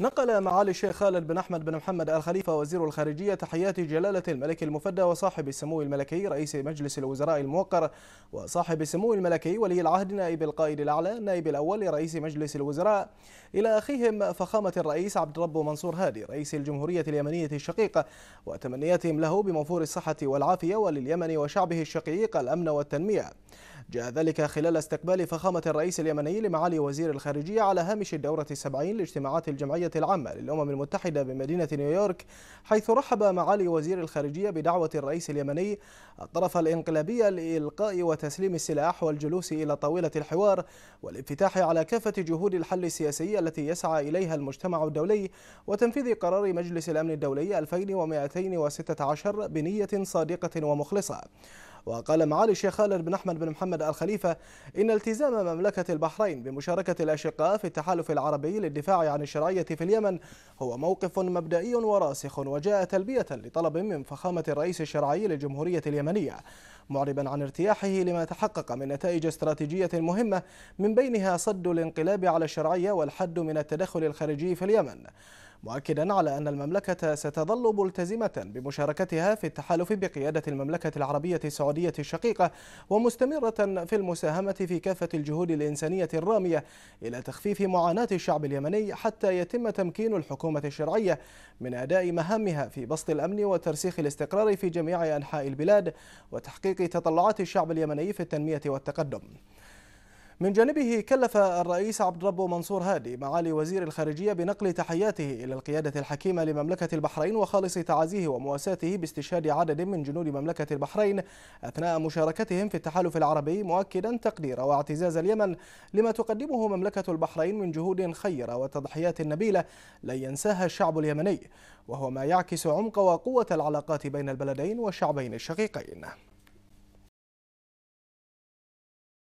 نقل معالي الشيخ خالد بن أحمد بن محمد الخليفة وزير الخارجية تحيات جلالة الملك المفدى وصاحب السمو الملكي رئيس مجلس الوزراء الموقر وصاحب السمو الملكي ولي العهد نائب القائد الأعلى نائب الأول لرئيس مجلس الوزراء إلى أخيهم فخامة الرئيس عبد الرب منصور هادي رئيس الجمهورية اليمنية الشقيقة وتمنياتهم له بموفور الصحة والعافية ولليمن وشعبه الشقيق الأمن والتنمية جاء ذلك خلال استقبال فخامة الرئيس اليمني لمعالي وزير الخارجية على هامش الدورة السبعين لاجتماعات الجمعية العامة للأمم المتحدة بمدينة نيويورك حيث رحب معالي وزير الخارجية بدعوة الرئيس اليمني الطرف الإنقلابي لإلقاء وتسليم السلاح والجلوس إلى طاولة الحوار والانفتاح على كافة جهود الحل السياسي التي يسعى إليها المجتمع الدولي وتنفيذ قرار مجلس الأمن الدولي 2216 بنية صادقة ومخلصة وقال معالي الشيخ خالد بن أحمد بن محمد الخليفة إن التزام مملكة البحرين بمشاركة الأشقاء في التحالف العربي للدفاع عن الشرعية في اليمن هو موقف مبدئي وراسخ وجاء تلبية لطلب من فخامة الرئيس الشرعي للجمهورية اليمنية معربا عن ارتياحه لما تحقق من نتائج استراتيجية مهمة من بينها صد الانقلاب على الشرعية والحد من التدخل الخارجي في اليمن مؤكدا على أن المملكة ستظل ملتزمة بمشاركتها في التحالف بقيادة المملكة العربية السعودية الشقيقة ومستمرة في المساهمة في كافة الجهود الإنسانية الرامية إلى تخفيف معاناة الشعب اليمني حتى يتم تمكين الحكومة الشرعية من أداء مهامها في بسط الأمن وترسيخ الاستقرار في جميع أنحاء البلاد وتحقيق تطلعات الشعب اليمني في التنمية والتقدم من جانبه كلف الرئيس عبد ربه منصور هادي معالي وزير الخارجية بنقل تحياته إلى القيادة الحكيمة لمملكة البحرين وخالص تعازيه ومواساته باستشهاد عدد من جنود مملكة البحرين أثناء مشاركتهم في التحالف العربي مؤكدا تقدير واعتزاز اليمن لما تقدمه مملكة البحرين من جهود خيرة وتضحيات نبيلة لا ينساها الشعب اليمني وهو ما يعكس عمق وقوة العلاقات بين البلدين والشعبين الشقيقين